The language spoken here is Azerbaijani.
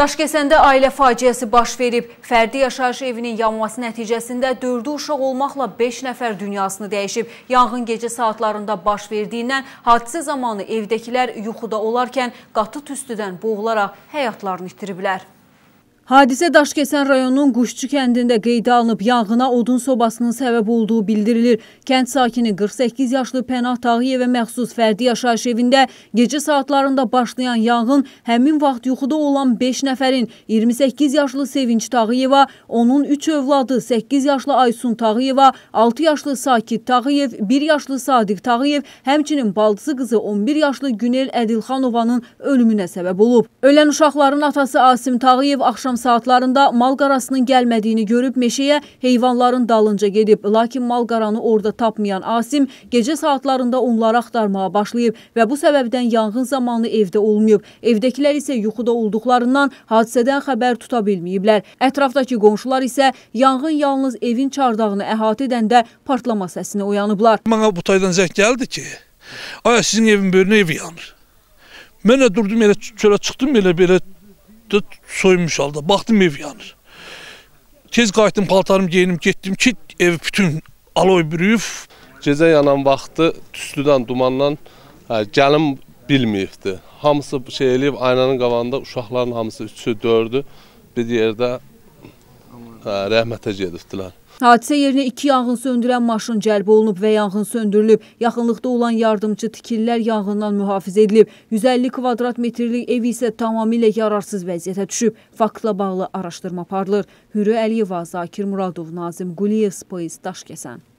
Daşkəsəndə ailə faciəsi baş verib. Fərdi yaşayış evinin yanması nəticəsində 4 uşaq olmaqla 5 nəfər dünyasını dəyişib. Yanğın gecə saatlarında baş verdiyindən hadisə zamanı evdəkilər yuxuda olarkən qatı tüstüdən boğularaq həyatlarını itiriblər. Hadisə Daşkəsən rayonunun Quşçu kəndində qeydə alınıb, yanğına odun sobasının səbəb olduğu bildirilir. Kənd sakini 48 yaşlı Pənah Tağıyevə məxsus fərdi yaşayış evində gecə saatlarında başlayan yanğın həmin vaxt yuxuda olan 5 nəfərin 28 yaşlı Sevinç Tağıyeva, onun 3 övladı 8 yaşlı Aysun Tağıyeva, 6 yaşlı Sakit Tağıyev, 1 yaşlı Sadiq Tağıyev, həmçinin baldızı qızı 11 yaşlı Günel Ədilxanovanın ölümünə səbəb olub. Ölən uşaqların atası Asim Tağıyev axşam saatlarında mal qarasının gəlmədiyini görüb meşəyə heyvanların dalınca gedib. Lakin mal qaranı orada tapmayan Asim gecə saatlarında onları axtarmağa başlayıb və bu səbəbdən yanğın zamanı evdə olmayıb. Evdəkilər isə yuxuda olduqlarından hadisədən xəbər tuta bilməyiblər. Ətrafdakı qonşular isə yanğın yalnız evin çardağını əhatə edəndə partlama səsinə oyanıblar. Mənə butaydan zəng gəldi ki, aya sizin evin böyrünə ev yanır. Mən də durdum elə çölə çıxdım elə belə da soyunmuş halda. Baxdım ev yanır. Tez qayıtdım, paltarımı geyinim, getdim ki ev bütün aloy bürüyüb. Gecə yanan vaxtı tüslüdən, dumandan hə, gəlin bilməyibdi. Hamısı şey eləyib, aynanın qavanda uşaqların hamısı 3-ü, 4-ü bir yerdə Hə, rəhmətə gedibdilər. Hadisə yerinə iki yanğın söndürən maşın cəlb olunub və yanğın söndürülüb. Yaxınlıqda olan yardımcı tikillər yanğından mühafizə edilib. 150 kvadrat metrlik ev isə tamamilə yararsız vəziyyətə düşüb. Faktla bağlı araşdırma aparılır. Hürü Əliyeva, Zakir Muradov, Nazim Quliyev, Spoiz, Daşkəsən.